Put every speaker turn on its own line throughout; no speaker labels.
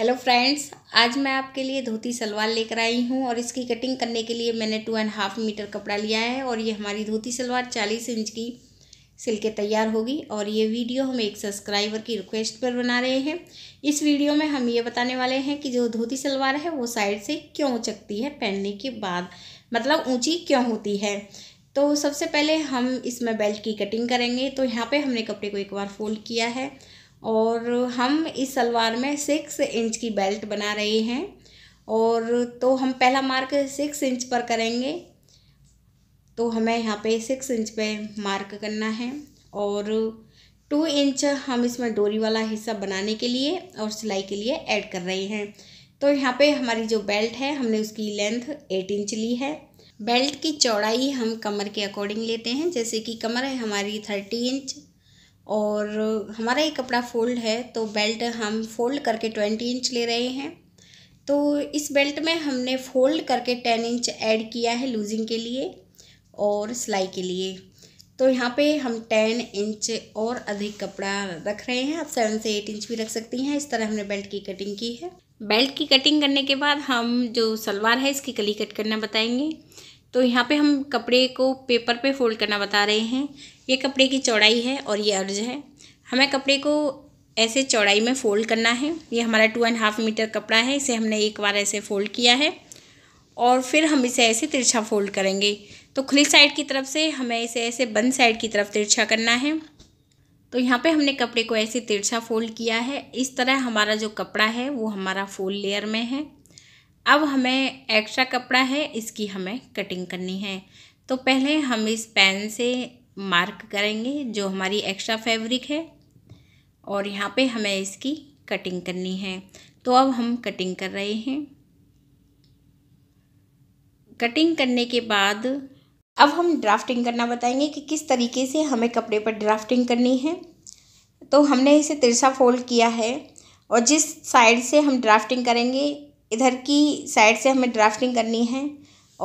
hello friends आज मैं आपके लिए धोती सलवार लेकर आई हूँ और इसकी कटिंग करने के लिए मैंने टू एंड हाफ मीटर कपड़ा लिया है और ये हमारी धोती सलवार चालीस इंच की सिल के तैयार होगी और ये वीडियो हम एक सब्सक्राइबर की रिक्वेस्ट पर बना रहे हैं इस वीडियो में हम ये बताने वाले हैं कि जो धोती सलवार है वो साइड से क्यों उचकती है पहनने के बाद मतलब ऊँची क्यों होती है तो सबसे पहले हम इसमें बेल्ट की कटिंग करेंगे तो यहाँ पर हमने कपड़े को एक बार फोल्ड किया है और हम इस सलवार में सिक्स इंच की बेल्ट बना रहे हैं और तो हम पहला मार्क सिक्स इंच पर करेंगे तो हमें यहाँ पे सिक्स इंच पे मार्क करना है और टू इंच हम इसमें डोरी वाला हिस्सा बनाने के लिए और सिलाई के लिए ऐड कर रहे हैं तो यहाँ पे हमारी जो बेल्ट है हमने उसकी लेंथ एट इंच ली है बेल्ट की चौड़ाई हम कमर के अकॉर्डिंग लेते हैं जैसे कि कमर है हमारी थर्टी इंच और हमारा ये कपड़ा फोल्ड है तो बेल्ट हम फोल्ड करके ट्वेंटी इंच ले रहे हैं तो इस बेल्ट में हमने फोल्ड करके टेन इंच ऐड किया है लूजिंग के लिए और सिलाई के लिए तो यहाँ पे हम टेन इंच और अधिक कपड़ा रख रहे हैं आप सेवन से एट इंच भी रख सकती हैं इस तरह हमने बेल्ट की कटिंग की है बेल्ट की कटिंग करने के बाद हम जो सलवार है इसकी कली कट करना बताएंगे तो यहाँ पे हम कपड़े को पेपर पे फोल्ड करना बता रहे हैं ये कपड़े की चौड़ाई है और ये अर्ज है हमें कपड़े को ऐसे चौड़ाई में फ़ोल्ड करना है ये हमारा टू एंड हाफ मीटर कपड़ा है इसे हमने एक बार ऐसे फ़ोल्ड किया है और फिर हम इसे ऐसे तिरछा फ़ोल्ड करेंगे तो खुली साइड की तरफ से हमें इसे ऐसे बंद साइड की तरफ तिरछा करना है तो यहाँ पे हमने कपड़े को ऐसे तिरछा फ़ोल्ड किया है इस तरह हमारा जो कपड़ा है वो हमारा फोल्ड लेयर में है अब हमें एक्स्ट्रा कपड़ा है इसकी हमें कटिंग करनी है तो पहले हम इस पेन से मार्क करेंगे जो हमारी एक्स्ट्रा फैब्रिक है और यहाँ पे हमें इसकी कटिंग करनी है तो अब हम कटिंग कर रहे हैं कटिंग करने के बाद अब हम ड्राफ्टिंग करना बताएंगे कि किस तरीके से हमें कपड़े पर ड्राफ्टिंग करनी है तो हमने इसे तिरछा फोल्ड किया है और जिस साइड से हम ड्राफ्टिंग करेंगे इधर की साइड से हमें ड्राफ्टिंग करनी है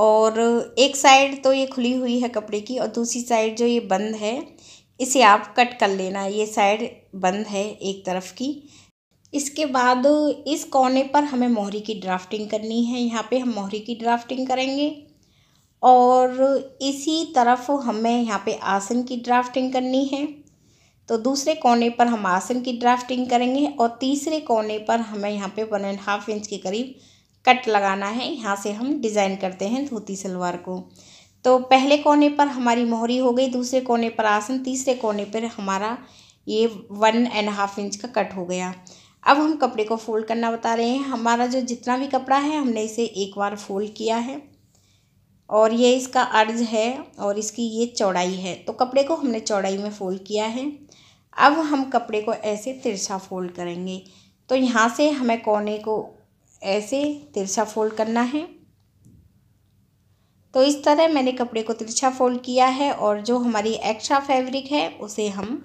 और एक साइड तो ये खुली हुई है कपड़े की और दूसरी साइड जो ये बंद है इसे आप कट कर लेना ये साइड बंद है एक तरफ की इसके बाद इस कोने पर हमें मोहरी की ड्राफ्टिंग करनी है यहाँ पे हम मोहरी की ड्राफ्टिंग करेंगे और इसी तरफ हमें यहाँ पे आसन की ड्राफ्टिंग करनी है तो दूसरे कोने पर हम आसन की ड्राफ्टिंग करेंगे और तीसरे कोने पर हमें यहाँ पे वन एंड हाफ इंच के करीब कट लगाना है यहाँ से हम डिज़ाइन करते हैं धोती सलवार को तो पहले कोने पर हमारी मोहरी हो गई दूसरे कोने पर आसन तीसरे कोने पर हमारा ये वन एंड हाफ इंच का कट हो गया अब हम कपड़े को फोल्ड करना बता रहे हैं हमारा जो जितना भी कपड़ा है हमने इसे एक बार फोल्ड किया है और ये इसका अर्ज है और इसकी ये चौड़ाई है तो कपड़े को हमने चौड़ाई में फ़ोल्ड किया है अब हम कपड़े को ऐसे तिरछा फोल्ड करेंगे तो यहाँ से हमें कोने को ऐसे तिरछा फोल्ड करना है तो इस तरह मैंने कपड़े को तिरछा फोल्ड किया है और जो हमारी एक्स्ट्रा फैब्रिक है उसे हम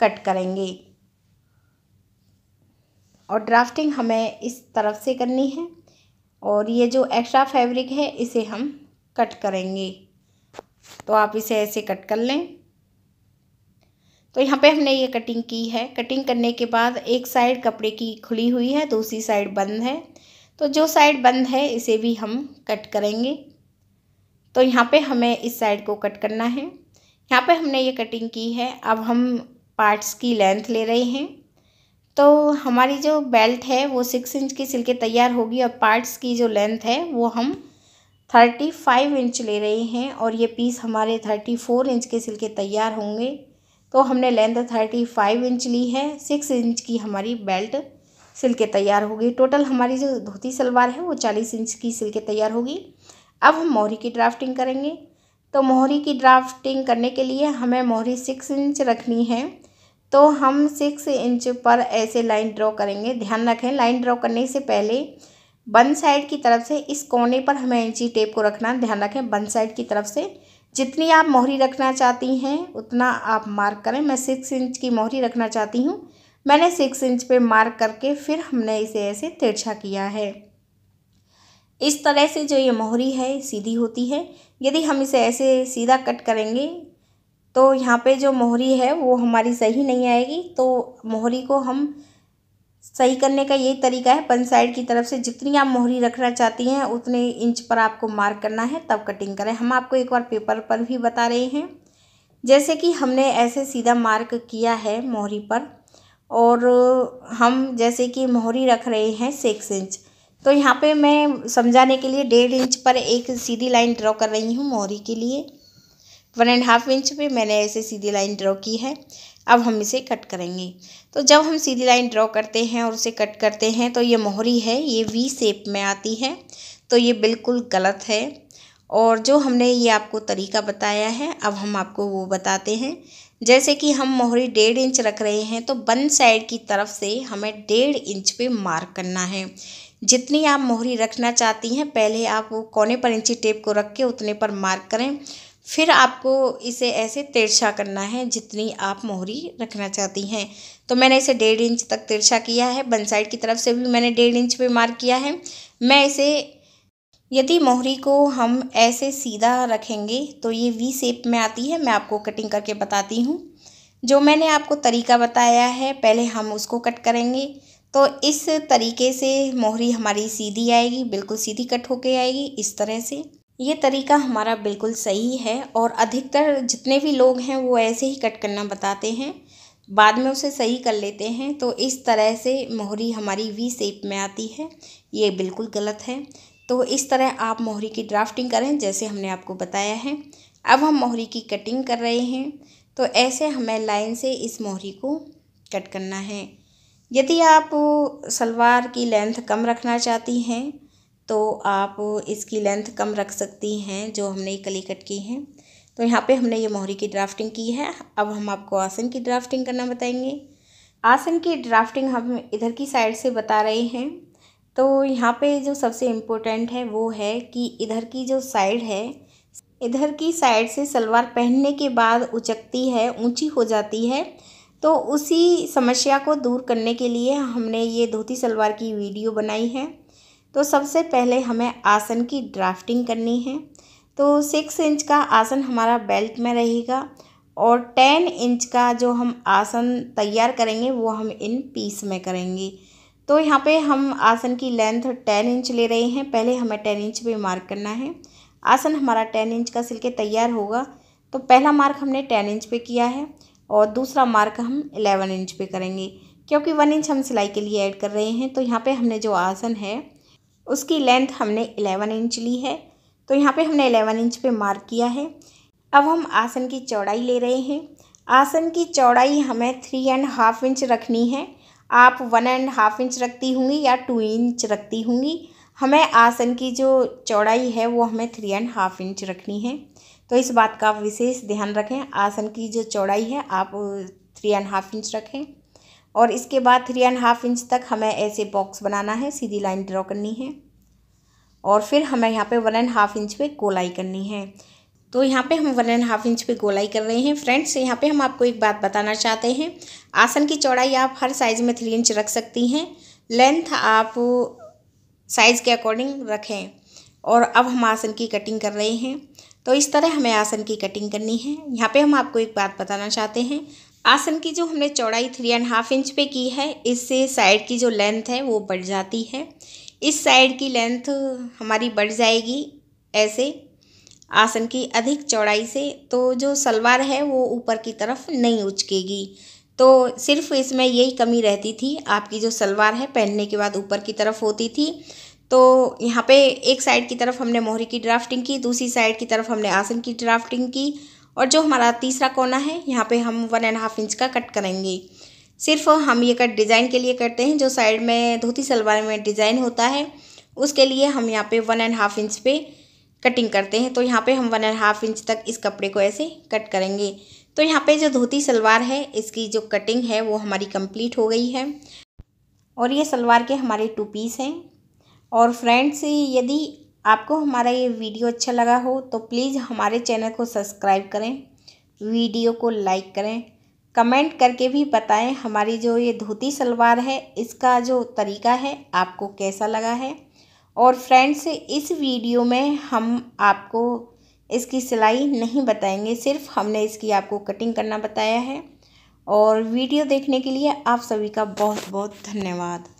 कट करेंगे और ड्राफ्टिंग हमें इस तरफ से करनी है और ये जो एक्स्ट्रा फैब्रिक है इसे हम कट करेंगे तो आप इसे ऐसे कट कर लें तो यहाँ पे हमने ये कटिंग की है कटिंग करने के बाद एक साइड कपड़े की खुली हुई है दूसरी साइड बंद है तो जो साइड बंद है इसे भी हम कट करेंगे तो यहाँ पे हमें इस साइड को कट करना है यहाँ पे हमने ये कटिंग की है अब हम पार्ट्स की लेंथ ले रहे हैं तो हमारी जो बेल्ट है वो सिक्स इंच की सिल के तैयार होगी और पार्ट्स की जो लेंथ है वो हम थर्टी फाइव इंच ले रहे हैं और ये पीस हमारे थर्टी फोर इंच के सिल के तैयार होंगे तो हमने लेंथ थर्टी फाइव इंच ली है सिक्स इंच की हमारी बेल्ट सिल के तैयार होगी टोटल हमारी जो धोती सलवार है वो चालीस इंच की सिल के तैयार होगी अब हम मोहरी की ड्राफ्टिंग करेंगे तो मोहरी की ड्राफ्टिंग करने के लिए हमें मोहरी सिक्स इंच रखनी है तो हम सिक्स इंच पर ऐसे लाइन ड्रॉ करेंगे ध्यान रखें लाइन ड्रॉ करने से पहले बन साइड की तरफ से इस कोने पर हमें इंची टेप को रखना ध्यान रखें बन साइड की तरफ से जितनी आप मोहरी रखना चाहती हैं उतना आप मार्क करें मैं सिक्स इंच की मोहरी रखना चाहती हूँ मैंने सिक्स इंच पे मार्क करके फिर हमने इसे ऐसे तिरछा किया है इस तरह से जो ये मोहरी है सीधी होती है यदि हम इसे ऐसे सीधा कट करेंगे तो यहाँ पे जो मोहरी है वो हमारी सही नहीं आएगी तो मोहरी को हम सही करने का यही तरीका है पन साइड की तरफ से जितनी आप मोहरी रखना चाहती हैं उतने इंच पर आपको मार्क करना है तब कटिंग करें हम आपको एक बार पेपर पर भी बता रहे हैं जैसे कि हमने ऐसे सीधा मार्क किया है मोहरी पर और हम जैसे कि मोहरी रख रहे हैं सिक्स इंच तो यहाँ पे मैं समझाने के लिए डेढ़ इंच पर एक सीधी लाइन ड्रॉ कर रही हूँ मोहरी के लिए वन एंड हाफ इंच पे मैंने ऐसे सीधी लाइन ड्रॉ की है अब हम इसे कट करेंगे तो जब हम सीधी लाइन ड्रॉ करते हैं और उसे कट करते हैं तो ये मोहरी है ये वी शेप में आती है तो ये बिल्कुल गलत है और जो हमने ये आपको तरीका बताया है अब हम आपको वो बताते हैं जैसे कि हम मोहरी डेढ़ इंच रख रहे हैं तो बन साइड की तरफ से हमें डेढ़ इंच पे मार्क करना है जितनी आप मोहरी रखना चाहती हैं पहले आप वो कोने पर इंची टेप को रख के उतने पर मार्क करें फिर आपको इसे ऐसे तिरछा करना है जितनी आप मोहरी रखना चाहती हैं तो मैंने इसे डेढ़ इंच तक तिरछा किया है बन साइड की तरफ से भी मैंने डेढ़ इंच पे मार्क किया है मैं इसे यदि मोहरी को हम ऐसे सीधा रखेंगे तो ये वी शेप में आती है मैं आपको कटिंग करके बताती हूँ जो मैंने आपको तरीका बताया है पहले हम उसको कट करेंगे तो इस तरीके से मोहरी हमारी सीधी आएगी बिल्कुल सीधी कट होके आएगी इस तरह से ये तरीका हमारा बिल्कुल सही है और अधिकतर जितने भी लोग हैं वो ऐसे ही कट करना बताते हैं बाद में उसे सही कर लेते हैं तो इस तरह से मोहरी हमारी वी सेप में आती है ये बिल्कुल गलत है तो इस तरह आप मोहरी की ड्राफ्टिंग करें जैसे हमने आपको बताया है अब हम मोहरी की कटिंग कर रहे हैं तो ऐसे हमें लाइन से इस मोहरी को कट करना है यदि आप सलवार की लेंथ कम रखना चाहती हैं तो आप इसकी लेंथ कम रख सकती हैं जो हमने ये कली कट की है तो यहाँ पे हमने ये मोहरी की ड्राफ्टिंग की है अब हम आपको आसन की ड्राफ्टिंग करना बताएंगे आसन की ड्राफ्टिंग हम इधर की साइड से बता रहे हैं तो यहाँ पे जो सबसे इम्पोर्टेंट है वो है कि इधर की जो साइड है इधर की साइड से सलवार पहनने के बाद उचकती है ऊंची हो जाती है तो उसी समस्या को दूर करने के लिए हमने ये धोती सलवार की वीडियो बनाई है तो सबसे पहले हमें आसन की ड्राफ्टिंग करनी है तो सिक्स इंच का आसन हमारा बेल्ट में रहेगा और टेन इंच का जो हम आसन तैयार करेंगे वो हम इन पीस में करेंगे तो यहाँ पे हम आसन की लेंथ टेन इंच ले रहे हैं पहले हमें टेन इंच पे मार्क करना है आसन हमारा टेन इंच का सिल के तैयार होगा तो पहला मार्क हमने टेन इंच पे किया है और दूसरा मार्क हम एलेवन इंच पे करेंगे क्योंकि वन इंच हम सिलाई के लिए ऐड कर रहे हैं तो यहाँ पे हमने जो आसन है उसकी लेंथ हमने इलेवन इंच ली है तो यहाँ पे हमने एलेवन इंच पे मार्क किया है अब हम आसन की चौड़ाई ले रहे हैं आसन की चौड़ाई हमें थ्री एंड हाफ इंच रखनी है आप वन एंड हाफ इंच रखती होंगी या टू इंच रखती होंगी हमें आसन की जो चौड़ाई है वो हमें थ्री एंड हाफ इंच रखनी है तो इस बात का आप विशेष ध्यान रखें आसन की जो चौड़ाई है आप थ्री एंड हाफ इंच रखें और इसके बाद थ्री एंड हाफ इंच तक हमें ऐसे बॉक्स बनाना है सीधी लाइन ड्रॉ करनी है और फिर हमें यहाँ पे वन एंड हाफ इंच पे गोलाई करनी है तो यहाँ पे हम वन एंड हाफ इंच पे गोलाई कर रहे हैं फ्रेंड्स यहाँ पे हम आपको एक बात बताना चाहते हैं आसन की चौड़ाई आप हर साइज़ में थ्री इंच रख सकती हैं लेंथ आप साइज़ के अकॉर्डिंग रखें और अब हम आसन की कटिंग कर रहे हैं तो इस तरह हमें आसन की कटिंग करनी है यहाँ पे हम आपको एक बात बताना चाहते हैं आसन की जो हमने चौड़ाई थ्री एंड हाफ इंच पे की है इससे साइड की जो लेंथ है वो बढ़ जाती है इस साइड की लेंथ हमारी बढ़ जाएगी ऐसे आसन की अधिक चौड़ाई से तो जो सलवार है वो ऊपर की तरफ नहीं उचकेगी तो सिर्फ इसमें यही कमी रहती थी आपकी जो सलवार है पहनने के बाद ऊपर की तरफ होती थी तो यहाँ पे एक साइड की तरफ हमने मोहरी की ड्राफ्टिंग की दूसरी साइड की तरफ हमने आसन की ड्राफ्टिंग की और जो हमारा तीसरा कोना है यहाँ पे हम वन एंड हाफ इंच का कट करेंगे सिर्फ हम ये कट डिज़ाइन के लिए करते हैं जो साइड में धोती सलवार में डिज़ाइन होता है उसके लिए हम यहाँ पे वन एंड हाफ इंच पे कटिंग करते हैं तो यहाँ पे हम वन एंड हाफ इंच तक इस कपड़े को ऐसे कट करेंगे तो यहाँ पे जो धोती सलवार है इसकी जो कटिंग है वो हमारी कंप्लीट हो गई है और ये सलवार के हमारे टू पीस हैं और फ्रेंड्स यदि आपको हमारा ये वीडियो अच्छा लगा हो तो प्लीज़ हमारे चैनल को सब्सक्राइब करें वीडियो को लाइक करें कमेंट करके भी बताएं हमारी जो ये धोती सलवार है इसका जो तरीका है आपको कैसा लगा है और फ्रेंड्स इस वीडियो में हम आपको इसकी सिलाई नहीं बताएंगे सिर्फ हमने इसकी आपको कटिंग करना बताया है और वीडियो देखने के लिए आप सभी का बहुत बहुत धन्यवाद